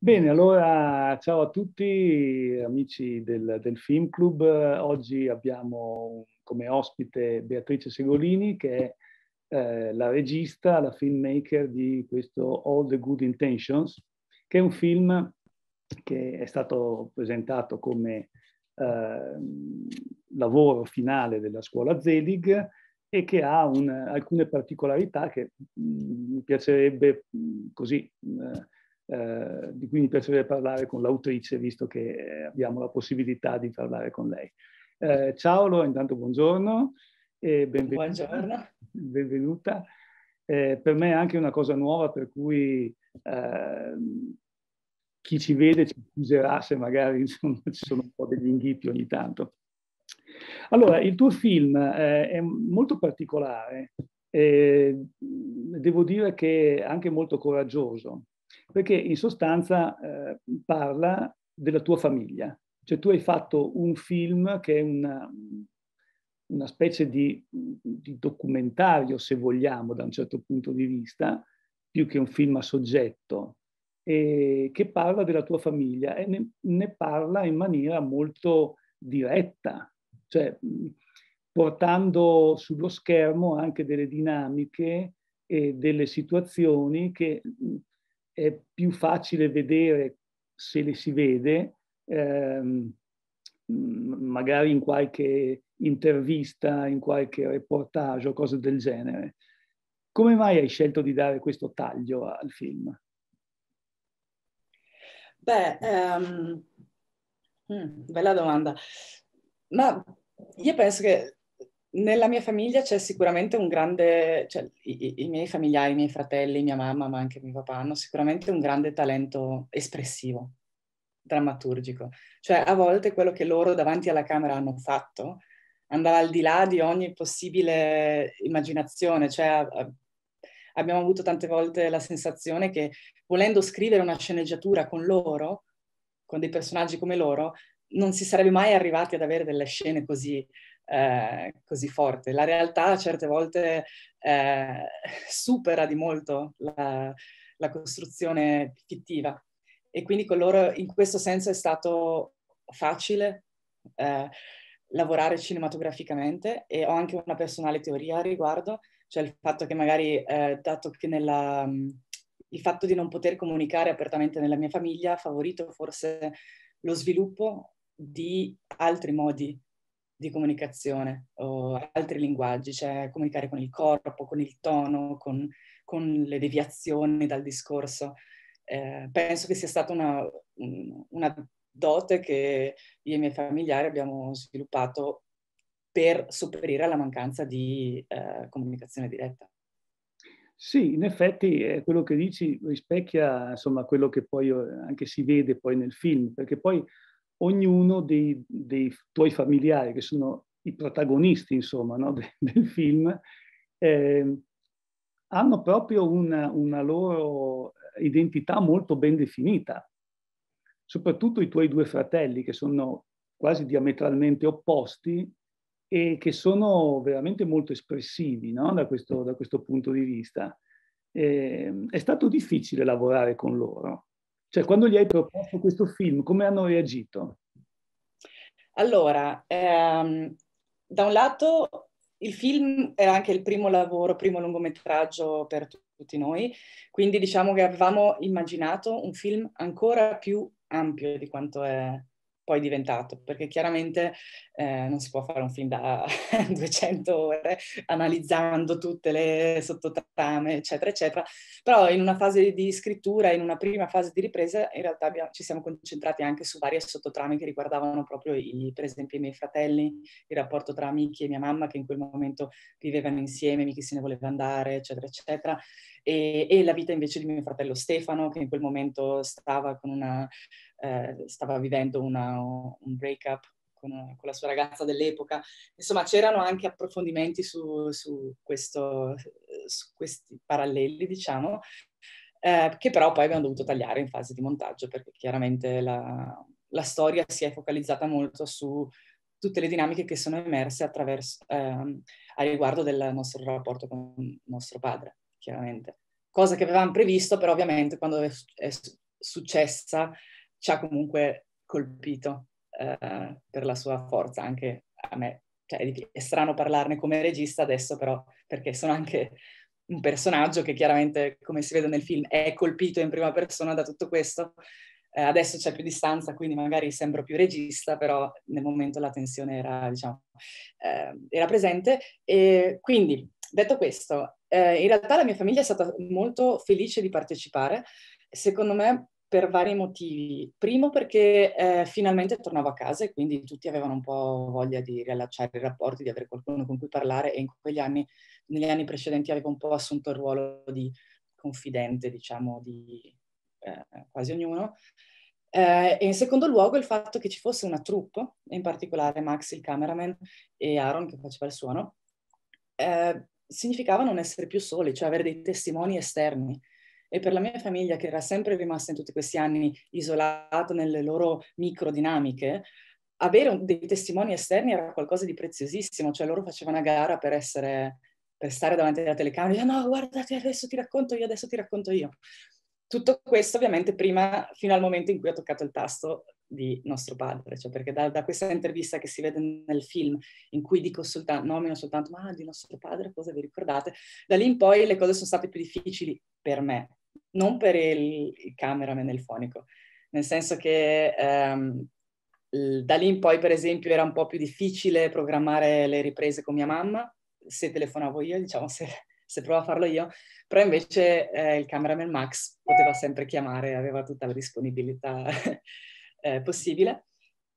Bene, allora ciao a tutti amici del, del, Film Club. Oggi abbiamo come ospite Beatrice Segolini che è eh, la regista, la filmmaker di questo All the Good Intentions, che è un film che è stato presentato come eh, lavoro finale della scuola Zelig e che ha un, alcune particolarità che mh, mm, mi piacerebbe mh, mm, così... Mh, eh, eh, di cui mi piacerebbe parlare con l'autrice, visto che eh, abbiamo la possibilità di parlare con lei. Eh, ciao Laura, intanto buongiorno e benvenuta. Buongiorno. benvenuta. Eh, per me è anche una cosa nuova per cui ehm, chi ci vede ci accuserà se magari insomma, ci sono un po' degli inghippi ogni tanto. Allora, il tuo film eh, è molto particolare, eh, devo dire che anche molto coraggioso, perché in sostanza eh, parla della tua famiglia. Cioè tu hai fatto un film che è una, una specie di, di, documentario, se vogliamo, da un certo punto di vista, più che un film a soggetto, eh, che parla della tua famiglia e ne, ne parla in maniera molto diretta, cioè portando sullo schermo anche delle dinamiche e delle situazioni che è più facile vedere se le si vede, ehm, magari in qualche intervista, in qualche reportage o cose del genere. Come mai hai scelto di dare questo taglio al film? Beh, um, bella domanda. Ma io penso che nella mia famiglia c'è sicuramente un grande, cioè, i, i, miei familiari, i miei fratelli, mia mamma, ma anche mio papà hanno sicuramente un grande talento espressivo, drammaturgico. Cioè a volte quello che loro davanti alla camera hanno fatto andava al di là di ogni possibile immaginazione, cioè a, a, abbiamo avuto tante volte la sensazione che volendo scrivere una sceneggiatura con loro, con dei personaggi come loro, non si sarebbe mai arrivati ad avere delle scene così, eh, così forti. La realtà certe volte eh, supera di molto la, la, costruzione fittiva e quindi con loro in questo senso è stato facile eh, lavorare cinematograficamente e ho anche una personale teoria a riguardo, cioè il fatto che magari eh, dato che nella, il fatto di non poter comunicare apertamente nella mia famiglia ha favorito forse lo sviluppo di altri modi di comunicazione o altri linguaggi, cioè comunicare con il corpo, con il tono, con, con le deviazioni dal discorso. Eh, penso che sia stata una, una dote che io e i miei familiari abbiamo sviluppato per superare la mancanza di eh, comunicazione diretta. Sì, in effetti eh, quello che dici rispecchia insomma quello che poi eh, anche si vede poi nel film, perché poi ognuno dei, dei, tuoi familiari, che sono i protagonisti, insomma, no? De, del film, eh, hanno proprio una, una, loro identità molto ben definita. Soprattutto i tuoi due fratelli, che sono quasi diametralmente opposti e che sono veramente molto espressivi no? da, questo, da, questo, punto di vista. Eh, è stato difficile lavorare con loro cioè, quando gli hai proposto questo film, come hanno reagito? Allora, ehm, da un lato il film è anche il primo lavoro, primo lungometraggio per tutti noi, quindi diciamo che avevamo immaginato un film ancora più ampio di quanto è poi diventato, perché chiaramente eh, non si può fare un film da 200 ore analizzando tutte le sottotrame, eccetera, eccetera, però in una fase di scrittura, in una prima fase di ripresa, in realtà abbiamo, ci siamo concentrati anche su varie sottotrame che riguardavano proprio, i, per esempio, i miei fratelli, il rapporto tra amici e mia mamma, che in quel momento vivevano insieme, Miki se ne voleva andare, eccetera, eccetera, e, e, la vita invece di mio fratello Stefano che in quel momento stava, una, eh, stava vivendo una, un break-up con, con, la sua ragazza dell'epoca. Insomma, c'erano anche approfondimenti su, su, questo, su questi paralleli, diciamo, eh, che però poi abbiamo dovuto tagliare in fase di montaggio perché chiaramente la, la storia si è focalizzata molto su tutte le dinamiche che sono emerse attraverso, ehm, a riguardo del nostro rapporto con nostro padre chiaramente. Cosa che avevamo previsto, però ovviamente quando è, è successa ci ha comunque colpito eh, per la sua forza, anche a me. Cioè, è strano parlarne come regista adesso, però, perché sono anche un personaggio che chiaramente, come si vede nel film, è colpito in prima persona da tutto questo. Eh, adesso c'è più distanza, quindi magari sembro più regista, però nel momento la tensione era, diciamo, eh, era presente. E quindi, detto questo, eh, in realtà la mia famiglia è stata molto felice di partecipare, secondo me per vari motivi. Primo perché eh, finalmente tornavo a casa e quindi tutti avevano un po' voglia di riallacciare i rapporti, di avere qualcuno con cui parlare e in quegli anni, negli anni precedenti avevo un po' assunto il ruolo di confidente, diciamo, di eh, quasi ognuno. Eh, e in secondo luogo il fatto che ci fosse una troupe, in particolare Max il cameraman e Aaron che faceva il suono, eh, significava non essere più soli, cioè avere dei testimoni esterni. E per la mia famiglia, che era sempre rimasta in tutti questi anni isolata nelle loro microdinamiche, avere dei testimoni esterni era qualcosa di preziosissimo, cioè loro facevano una gara per essere per stare davanti alla telecamera no, guarda adesso ti racconto io, adesso ti racconto io. Tutto questo ovviamente prima, fino al momento in cui ho toccato il tasto di nostro padre, cioè perché da, da, questa intervista che si vede nel film in cui dico soltanto, nomino soltanto, ma di nostro padre cosa vi ricordate? Da lì in poi le cose sono state più difficili per me, non per il, il cameraman e il fonico, nel senso che ehm, da lì in poi per esempio era un po' più difficile programmare le riprese con mia mamma, se telefonavo io, diciamo se, se provo a farlo io, però invece eh, il cameraman Max poteva sempre chiamare, aveva tutta la disponibilità. eh, possibile.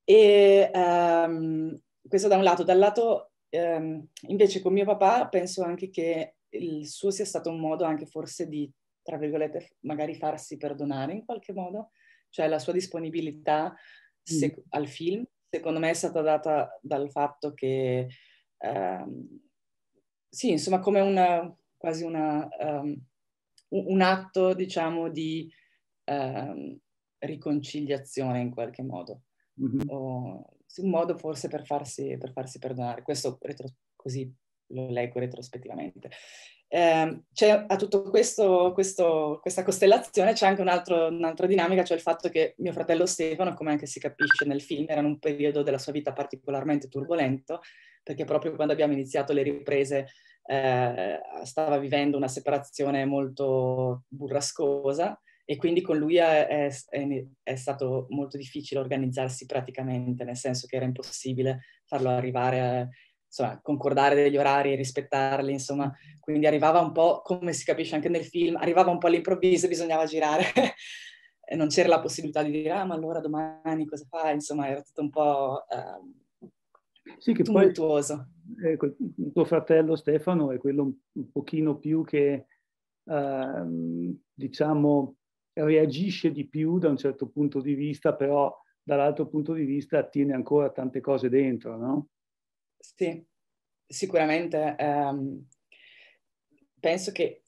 E ehm, questo da un lato. Dal lato, ehm, invece, con mio papà penso anche che il suo sia stato un modo anche forse di, tra virgolette, magari farsi perdonare in qualche modo, cioè la sua disponibilità se- mm. al film, secondo me è stata data dal fatto che, ehm, sì, insomma, come una, quasi una, um, un atto, diciamo, di... Um, riconciliazione in qualche modo, mm-hmm. o un modo forse per farsi, per farsi perdonare. Questo retro, così lo leggo retrospettivamente. Eh, c'è a tutto questo, questo, questa costellazione c'è anche un altro, un'altra dinamica, cioè il fatto che mio fratello Stefano, come anche si capisce nel film, era in un periodo della sua vita particolarmente turbolento, perché proprio quando abbiamo iniziato le riprese eh, stava vivendo una separazione molto burrascosa e quindi con lui è, è, è, stato molto difficile organizzarsi praticamente, nel senso che era impossibile farlo arrivare, a, insomma, concordare degli orari, e rispettarli, insomma, quindi arrivava un po', come si capisce anche nel film, arrivava un po' all'improvviso, bisognava girare, e non c'era la possibilità di dire, ah, ma allora domani cosa fai? Insomma, era tutto un po'... Eh, sì, che tumultuoso. poi ecco, tuo fratello Stefano è quello un pochino più che, eh, diciamo, reagisce di più da un certo punto di vista, però dall'altro punto di vista tiene ancora tante cose dentro, no? Sì, sicuramente. Um, penso che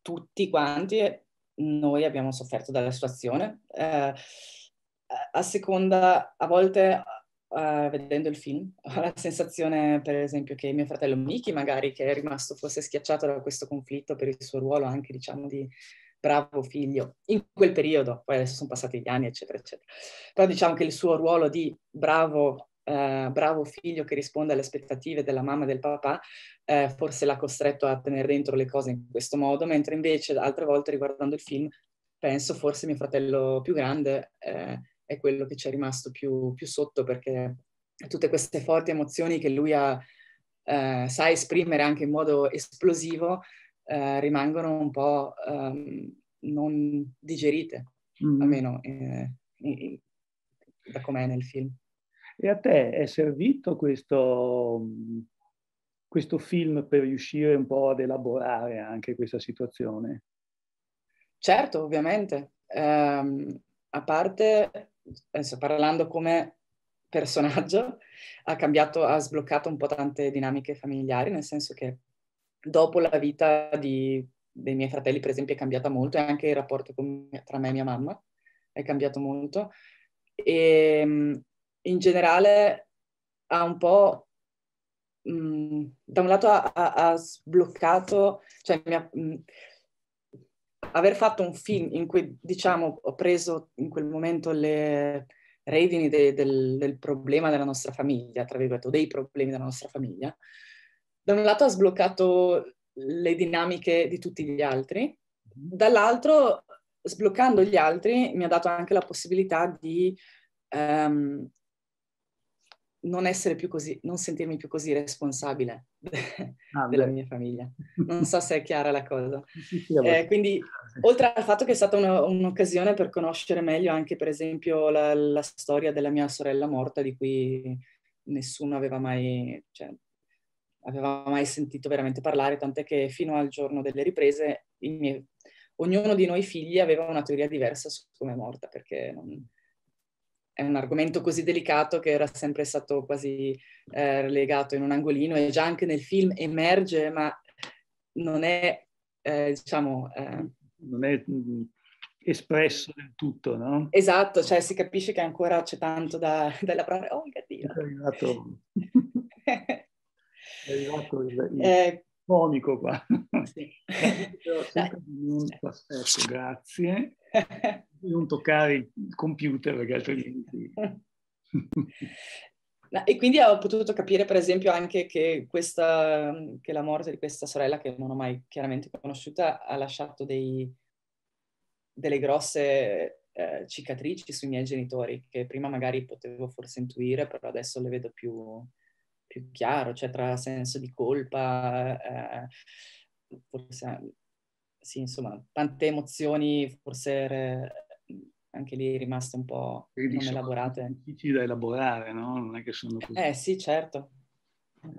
tutti quanti eh, noi abbiamo sofferto dalla situazione. Uh, a seconda, a volte uh, vedendo il film, ho la sensazione, per esempio, che mio fratello Miki, magari, che è rimasto fosse schiacciato da questo conflitto per il suo ruolo anche, diciamo, di bravo figlio, in quel periodo, poi adesso sono passati gli anni, eccetera, eccetera. Però diciamo che il suo ruolo di bravo, eh, bravo figlio che risponde alle aspettative della mamma e del papà, eh, forse l'ha costretto a tenere dentro le cose in questo modo, mentre invece altre volte riguardando il film penso forse mio fratello più grande eh, è quello che ci è rimasto più, più, sotto perché tutte queste forti emozioni che lui ha, eh, sa esprimere anche in modo esplosivo, eh, rimangono un po' um, non digerite, mm. almeno eh, da com'è nel film. E a te è servito questo, questo film per riuscire un po' ad elaborare anche questa situazione? Certo, ovviamente. Um, a parte, adesso parlando come personaggio, ha cambiato, ha sbloccato un po' tante dinamiche familiari, nel senso che dopo la vita di, dei miei fratelli, per esempio, è cambiata molto e anche il rapporto con, tra me e mia mamma è cambiato molto. E ehm, in generale ha un po', mh, mm, da un lato ha, ha sbloccato, cioè mia, mh, mm, aver fatto un film in cui, diciamo, ho preso in quel momento le redini de, del, del problema della nostra famiglia, tra virgolette, dei problemi della nostra famiglia, da un lato ha sbloccato le dinamiche di tutti gli altri, mhm. dall'altro sbloccando gli altri mi ha dato anche la possibilità di um, non essere più così, non sentirmi più così responsabile ah, della mia famiglia. Non so se è chiara la cosa. Eh, quindi, oltre al fatto che è stata una, un'occasione per conoscere meglio anche, per esempio, la, la, storia della mia sorella morta, di cui nessuno aveva mai, cioè, aveva mai sentito veramente parlare, tant'è che fino al giorno delle riprese miei, ognuno di noi figli aveva una teoria diversa su come è morta, perché non, è un argomento così delicato che era sempre stato quasi eh, legato in un angolino e già anche nel film emerge, ma non è, eh, diciamo... Eh, non è mm, espresso del tutto, no? Esatto, cioè si capisce che ancora c'è tanto da, da lavorare. Oh, il gattino! è arrivato il, il eh, comico qua. Sì. non, eh, aspetto, grazie. non toccare il computer perché altrimenti... E quindi ho potuto capire, per esempio, anche che, questa, che la morte di questa sorella, che non ho mai chiaramente conosciuta, ha lasciato dei, delle grosse eh, cicatrici sui miei genitori, che prima magari potevo forse intuire, però adesso le vedo più, più chiaro, cioè tra senso di colpa, eh, forse, sì, insomma, tante emozioni forse anche lì rimaste un po' Quindi non elaborate. difficili da elaborare, no? Non è che sono così. Eh sì, certo. Eh,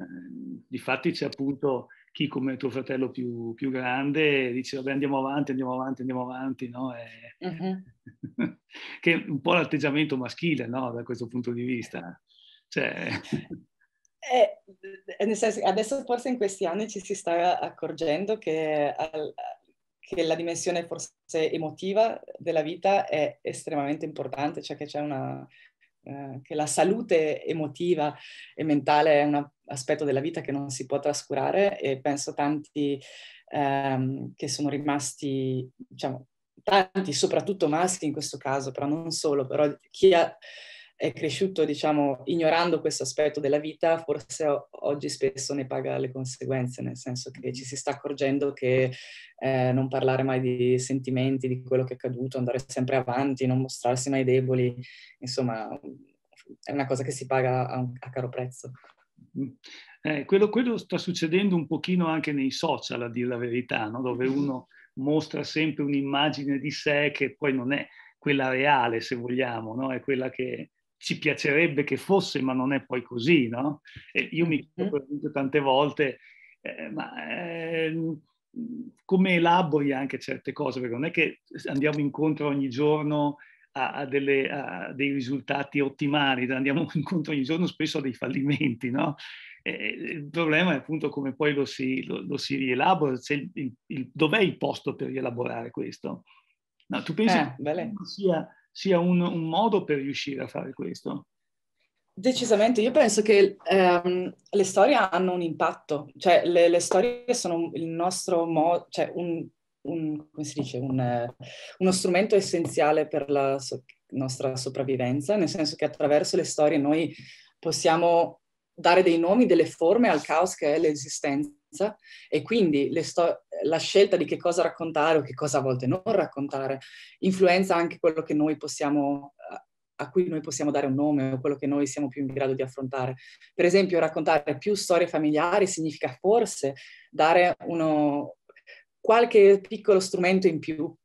difatti c'è appunto chi come tuo fratello più, più, grande dice vabbè andiamo avanti, andiamo avanti, andiamo avanti, no? E... Uh-huh. che è un po' l'atteggiamento maschile, no? Da questo punto di vista. Cioè... Eh, eh, nel senso adesso forse in questi anni ci si sta accorgendo che, al, che la dimensione forse emotiva della vita è estremamente importante, cioè che c'è una, eh, che la salute emotiva e mentale è un aspetto della vita che non si può trascurare e penso tanti ehm, che sono rimasti, diciamo, tanti, soprattutto maschi in questo caso, però non solo, però chi ha è cresciuto, diciamo, ignorando questo aspetto della vita, forse oggi spesso ne paga le conseguenze, nel senso che ci si sta accorgendo che eh, non parlare mai di sentimenti, di quello che è accaduto, andare sempre avanti, non mostrarsi mai deboli, insomma, è una cosa che si paga a, un, a caro prezzo. Mm. Eh, quello, quello, sta succedendo un pochino anche nei social, a dire la verità, no? dove mm-hmm. uno mostra sempre un'immagine di sé che poi non è quella reale, se vogliamo, no? è quella che ci piacerebbe che fosse, ma non è poi così, no? E io mi mm-hmm. chiedo tante volte, eh, ma eh, come elabori anche certe cose, perché non è che andiamo incontro ogni giorno a, a, delle, a dei risultati ottimali, andiamo incontro ogni giorno spesso a dei fallimenti, no? il problema è appunto come poi lo si, lo, lo si rielabora, il, il, il, dov'è il posto per rielaborare questo? No, tu pensi eh, che sia sia un, un modo per riuscire a fare questo. Decisamente, io penso che ehm, le storie hanno un impatto, cioè le, le storie sono il nostro modo, cioè un, un, come si dice, un, uno strumento essenziale per la so- nostra sopravvivenza, nel senso che attraverso le storie noi possiamo dare dei nomi, delle forme al caos che è l'esistenza e quindi le sto- la scelta di che cosa raccontare o che cosa a volte non raccontare influenza anche quello che noi possiamo a cui noi possiamo dare un nome o quello che noi siamo più in grado di affrontare. Per esempio, raccontare più storie familiari significa forse dare uno, qualche piccolo strumento in più uh,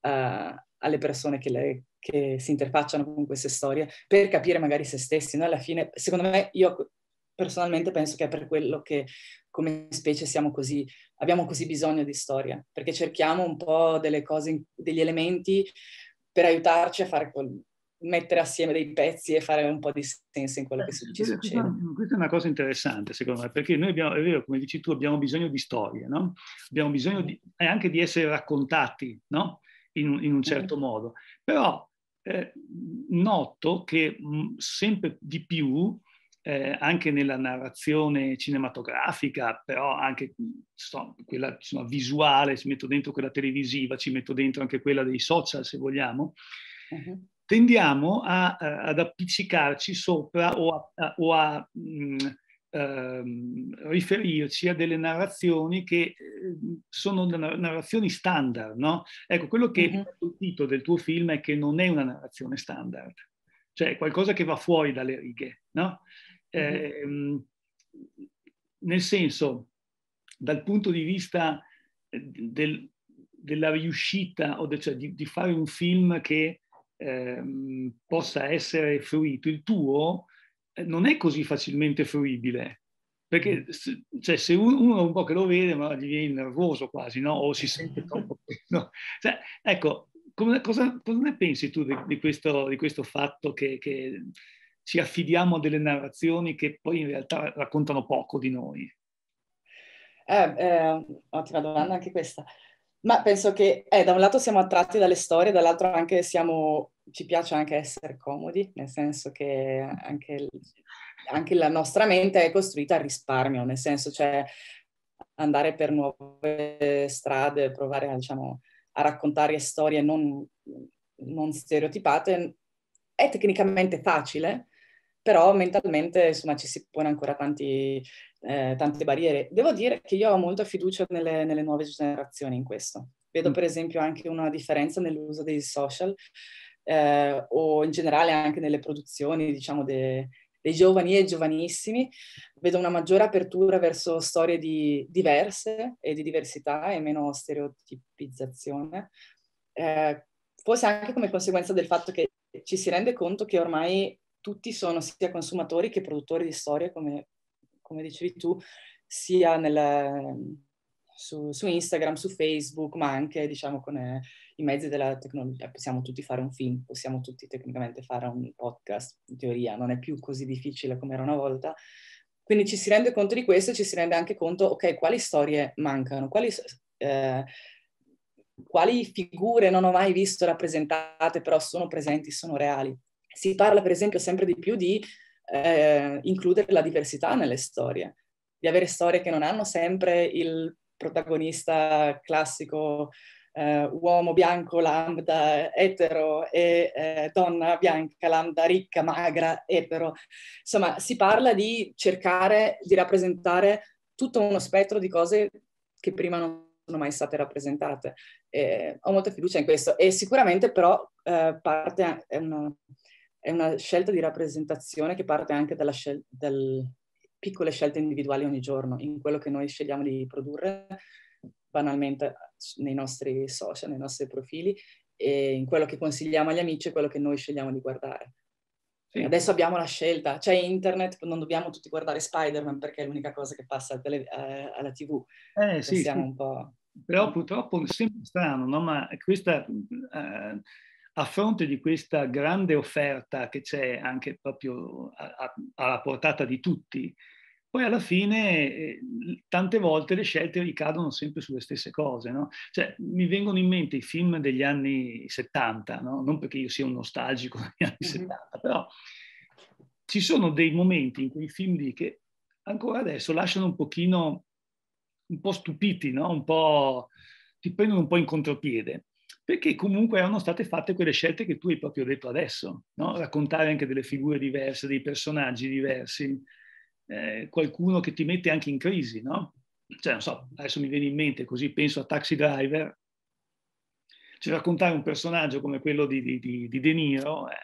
alle persone che le, che si interfacciano con queste storie per capire magari se stessi. Noi alla fine, secondo me, io personalmente penso che è per quello che come specie siamo così, abbiamo così bisogno di storia, perché cerchiamo un po' delle cose, degli elementi per aiutarci a fare quel, mettere assieme dei pezzi e fare un po' di senso in quello che ci eh, succede. Questa è una cosa interessante, secondo me, perché noi abbiamo, è vero, come dici tu, abbiamo bisogno di storie, no? Abbiamo bisogno di, anche di essere raccontati, no? in, in un certo modo. Però eh, noto che mh, mm, sempre di più, eh, anche nella narrazione cinematografica, però anche so, quella insomma, visuale, ci metto dentro quella televisiva, ci metto dentro anche quella dei social se vogliamo, uh-huh. tendiamo a, a, eh, ad appiccicarci sopra o a, a, o a mh, mm, ehm, riferirci a delle narrazioni che eh, sono narrazioni standard, no? Ecco, quello che mm-hmm. è colpito del tuo film è che non è una narrazione standard, cioè è qualcosa che va fuori dalle righe, no? Mm-hmm. Eh, nel senso, dal punto di vista eh, del, della riuscita, o de, cioè di, di, fare un film che eh, possa essere fruito, il tuo eh, non è così facilmente fruibile. Perché mm. cioè, se uno, uno, un po' che lo vede, ma gli viene nervoso quasi, no? O si sente troppo. No? Cioè, ecco, come, cosa, cosa, ne pensi tu di, di, questo, di questo, fatto che, che ci affidiamo a delle narrazioni che poi in realtà raccontano poco di noi? Eh, eh, ottima domanda anche questa. Ma penso che eh, da un lato siamo attratti dalle storie, dall'altro anche siamo ci piace anche essere comodi, nel senso che anche, anche la nostra mente è costruita al risparmio, nel senso cioè andare per nuove strade, provare diciamo, a raccontare storie non, non, stereotipate, è tecnicamente facile, però mentalmente insomma, ci si pone ancora tanti, eh, tante barriere. Devo dire che io ho molta fiducia nelle, nelle nuove generazioni in questo. Vedo per esempio anche una differenza nell'uso dei social eh, o in generale anche nelle produzioni, diciamo, de, dei giovani e giovanissimi, vedo una maggiore apertura verso storie di, diverse e di diversità e meno stereotipizzazione. Eh, forse anche come conseguenza del fatto che ci si rende conto che ormai tutti sono sia consumatori che produttori di storie, come, come dicevi tu, sia nel, su, su, Instagram, su Facebook, ma anche diciamo con... Eh, i mezzi della tecnologia, eh, possiamo tutti fare un film, possiamo tutti tecnicamente fare un podcast, in teoria, non è più così difficile come era una volta. Quindi ci si rende conto di questo e ci si rende anche conto, ok, quali storie mancano, quali, eh, quali figure non ho mai visto rappresentate, però sono presenti, sono reali. Si parla per esempio sempre di più di eh, includere la diversità nelle storie, di avere storie che non hanno sempre il protagonista classico eh, uomo bianco lambda etero e eh, donna bianca lambda ricca, magra, etero. Insomma, si parla di cercare di rappresentare tutto uno spettro di cose che prima non sono mai state rappresentate. Eh, ho molta fiducia in questo e sicuramente però eh, parte, è, una, è, una, scelta di rappresentazione che parte anche dalle scel- dal, piccole scelte individuali ogni giorno, in quello che noi scegliamo di produrre banalmente nei nostri social, nei nostri profili, e in quello che consigliamo agli amici e quello che noi scegliamo di guardare. Sì. Adesso abbiamo la scelta, c'è cioè internet, non dobbiamo tutti guardare Spider-Man perché è l'unica cosa che passa tele, eh, alla tv. Eh, cioè, sì, sì. Un po'... Però purtroppo è sempre strano, no? ma questa, eh, a fronte di questa grande offerta che c'è anche proprio a, a, alla portata di tutti, poi alla fine eh, tante volte le scelte ricadono sempre sulle stesse cose, no? Cioè, mi vengono in mente i film degli anni 70, no? Non perché io sia un nostalgico degli anni mm-hmm. 70, però ci sono dei momenti in quei film lì che ancora adesso lasciano un pochino, un po' stupiti, no? Un po', ti prendono un po' in contropiede perché comunque erano state fatte quelle scelte che tu hai proprio detto adesso, no? raccontare anche delle figure diverse, dei personaggi diversi, eh, qualcuno che ti mette anche in crisi, no? Cioè, non so, adesso mi viene in mente così, penso a Taxi Driver, cioè raccontare un personaggio come quello di, di, di, De Niro eh,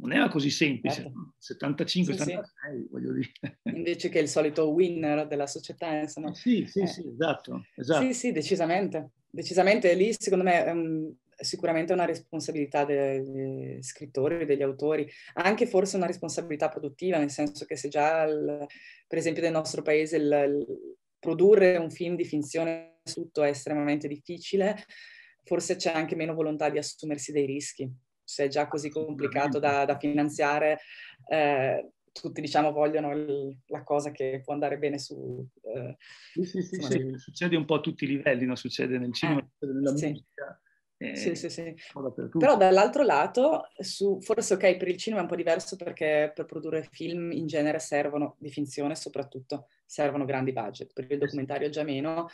non era così semplice, certo. no? 75, sì, sì. voglio dire. Invece che il solito winner della società, insomma. Sì, sì, eh. sì, esatto, esatto. Sì, sì, decisamente. Decisamente lì, secondo me, um, sicuramente una responsabilità degli scrittori, degli autori, anche forse una responsabilità produttiva, nel senso che se già, il, per esempio, nel nostro paese il, il produrre un film di finzione tutto è estremamente difficile, forse c'è anche meno volontà di assumersi dei rischi. Se è già così complicato da, da finanziare, eh, tutti diciamo vogliono il, la cosa che può andare bene su... Eh, sì, sì, sì, succede un po' a tutti i livelli, no? succede nel cinema, eh, succede nella musica, eh, sì, sì, sì. Però dall'altro lato, su, forse ok, per il cinema è un po' diverso perché per produrre film in genere servono, di finzione soprattutto, servono grandi budget, per il documentario già meno.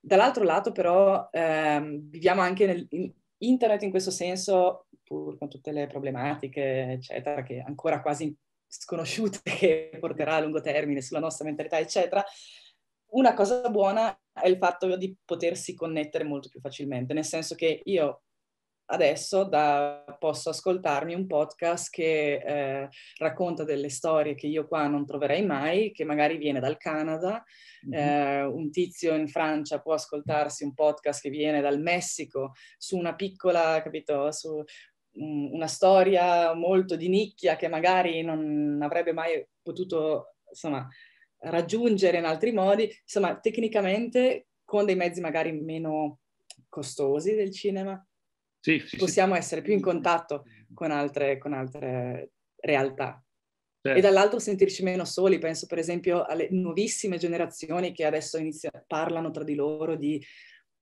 Dall'altro lato però ehm, viviamo anche nel, in internet in questo senso, pur con tutte le problematiche, eccetera, che ancora quasi sconosciute che porterà a lungo termine sulla nostra mentalità, eccetera, una cosa buona è il fatto di potersi connettere molto più facilmente, nel senso che io adesso da, posso ascoltarmi un podcast che eh, racconta delle storie che io qua non troverei mai, che magari viene dal Canada, mm-hmm. eh, un tizio in Francia può ascoltarsi un podcast che viene dal Messico su una piccola, capito, su um, una storia molto di nicchia che magari non avrebbe mai potuto, insomma, raggiungere in altri modi, insomma tecnicamente con dei mezzi magari meno costosi del cinema sì, sì, possiamo sì. essere più in contatto con altre, con altre realtà. Certo. E dall'altro sentirci meno soli, penso per esempio alle nuovissime generazioni che adesso inizia, parlano tra di loro di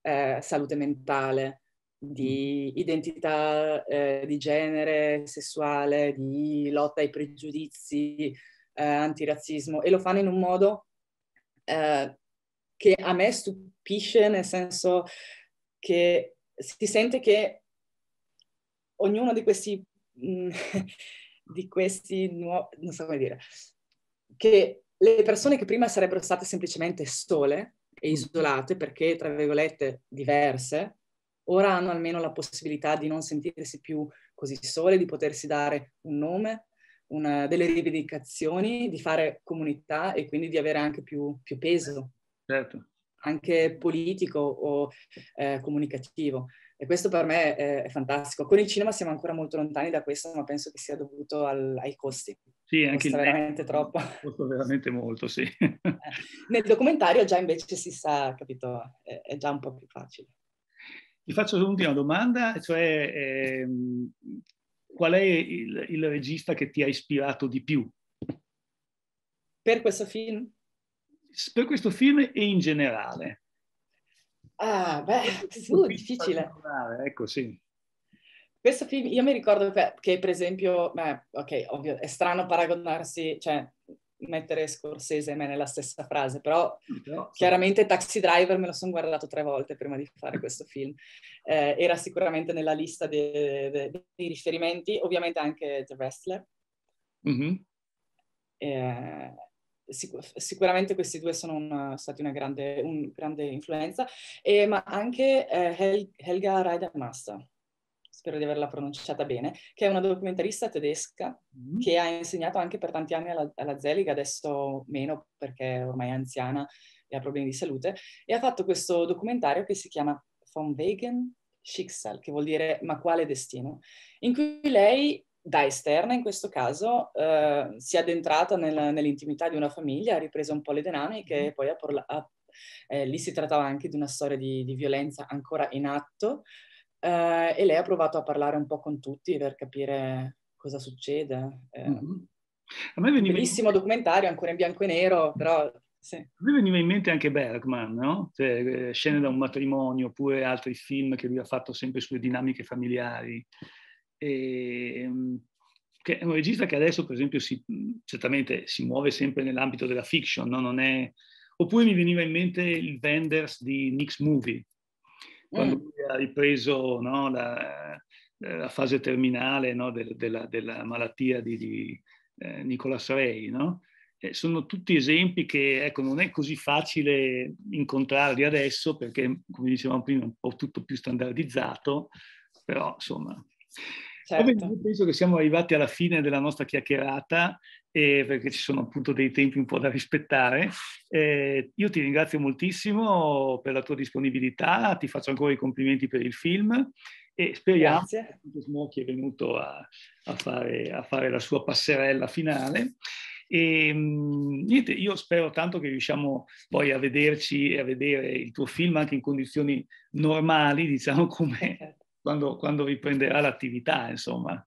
eh, salute mentale, di mm. identità eh, di genere sessuale, di lotta ai pregiudizi, eh, antirazzismo e lo fanno in un modo eh, che a me stupisce, nel senso che si sente che ognuno di questi, mh, mm, di questi nuovi, non so come dire, che le persone che prima sarebbero state semplicemente sole e mm. isolate perché, tra virgolette, diverse, ora hanno almeno la possibilità di non sentirsi più così sole, di potersi dare un nome, una, delle rivendicazioni, di fare comunità e quindi di avere anche più, più peso. Certo. Anche politico o eh, comunicativo. E questo per me è, è, fantastico. Con il cinema siamo ancora molto lontani da questo, ma penso che sia dovuto al, ai costi. Sì, anche costa il veramente troppo. Costa veramente molto, sì. Eh, nel documentario già invece si sa, capito, è, è già un po' più facile. Ti faccio un'ultima domanda, cioè ehm, qual è il, il, regista che ti ha ispirato di più? Per questo film? Per questo film e in generale. Ah, beh, su, uh, difficile. Ecco, sì. Questo film, io mi ricordo che per esempio, beh, ok, ovvio, è strano paragonarsi, cioè mettere Scorsese e me nella stessa frase, però no, chiaramente Taxi Driver me lo sono guardato tre volte prima di fare questo film. Eh, era sicuramente nella lista dei, dei, dei riferimenti, ovviamente anche The Wrestler. Mm-hmm. Eh, sic- sicuramente questi due sono una, stati una grande, un, grande influenza, eh, ma anche eh, Hel- Helga Rider spero di averla pronunciata bene, che è una documentarista tedesca mm-hmm. che ha insegnato anche per tanti anni alla, alla Zelig, adesso meno perché ormai è anziana e ha problemi di salute, e ha fatto questo documentario che si chiama Von Wegen Schicksal, che vuol dire ma quale destino, in cui lei da esterna in questo caso, eh, si è addentrata nel, nell'intimità di una famiglia, ha ripreso un po' le dinamiche mm. e poi ha, porla- ha eh, lì si trattava anche di una storia di, di violenza ancora in atto, eh, e lei ha provato a parlare un po' con tutti per capire cosa succede. Eh, mm-hmm. A me veniva bellissimo in... documentario, ancora in bianco e nero, mm-hmm. però... Sì. A me veniva in mente anche Bergman, no? Cioè, eh, scene da un matrimonio oppure altri film che lui ha fatto sempre sulle dinamiche familiari. E, ehm, che è un regista che adesso, per esempio, si, mm, certamente si muove sempre nell'ambito della fiction, no? non è... oppure mi veniva in mente il Venders di Nix Movie, quando mm. ha ripreso no, la, eh, la, fase terminale no, del, della, della, malattia di, di eh, Nicolas Rey. No? Eh, sono tutti esempi che ecco, non è così facile incontrarli adesso perché, come dicevamo prima, è un po' tutto più standardizzato, però insomma Certo. Vabbè, penso che siamo arrivati alla fine della nostra chiacchierata eh, perché ci sono appunto dei tempi un po' da rispettare. Eh, io ti ringrazio moltissimo per la tua disponibilità, ti faccio ancora i complimenti per il film e speriamo Grazie. che Smokey è venuto a, a, fare, a fare la sua passerella finale. E, ehm, niente, io spero tanto che riusciamo poi a vederci e a vedere il tuo film anche in condizioni normali, diciamo come certo quando, quando riprenderà l'attività, insomma.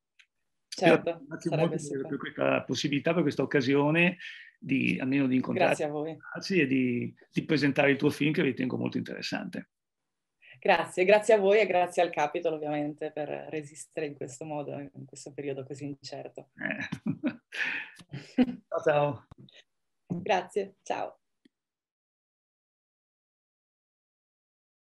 Certo, grazie molto super. per questa possibilità, per questa occasione di almeno di incontrarci e di, di, presentare il tuo film che ritengo molto interessante. Grazie, grazie a voi e grazie al Capitolo ovviamente per resistere in questo modo, in questo periodo così incerto. Eh. ciao, ciao. Grazie, ciao.